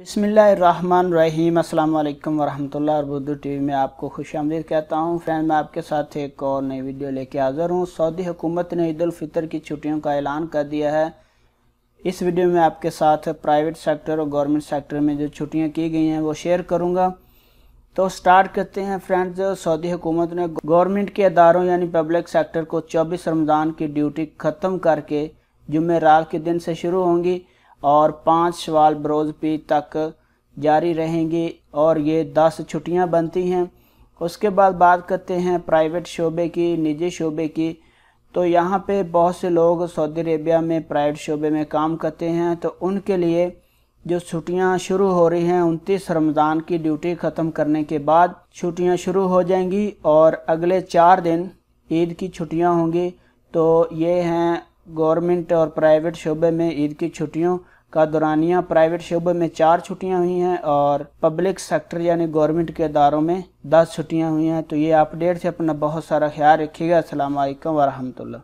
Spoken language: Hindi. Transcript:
बिसमीम अल्लाम वरहमल उर्दू टी वी में आपको खुश आमदीद कहता हूँ फ्रेंड मैं आपके साथ एक और नई वीडियो लेके हाज़िर हूँ सऊदी हुकूमत ने ईदालफ़ितर की छुट्टियों का ऐलान कर दिया है इस वीडियो में आपके साथ प्राइवेट सेक्टर और गवर्नमेंट सेक्टर में जो छुट्टियाँ की गई हैं वो शेयर करूँगा तो स्टार्ट करते हैं फ्रेंड्स सऊदी हुकूमत ने गवर्नमेंट के अदारों यानी पब्लिक सेक्टर को चौबीस रमज़ान की ड्यूटी ख़त्म करके जुमे रात के दिन से शुरू होंगी और पाँच सवाल बरोज पी तक जारी रहेंगी और ये दस छुट्टियां बनती हैं उसके बाद बात करते हैं प्राइवेट शोबे की निजी शोबे की तो यहाँ पे बहुत से लोग सऊदी अरेबिया में प्राइवेट शोबे में काम करते हैं तो उनके लिए जो छुट्टियां शुरू हो रही हैं उनतीस रमज़ान की ड्यूटी ख़त्म करने के बाद छुट्टियां शुरू हो जाएंगी और अगले चार दिन ईद की छुट्टियां होंगी तो ये हैं गवर्नमेंट और प्राइवेट शोबे में ईद की छुट्टियों का दौरानिया प्राइवेट शोबे में चार छुट्टियां हुई हैं और पब्लिक सेक्टर यानी गवर्नमेंट के अदारों में दस छुट्टियां हुई हैं तो ये अपडेट से अपना बहुत सारा ख्याल रखिएगा असल वरहमल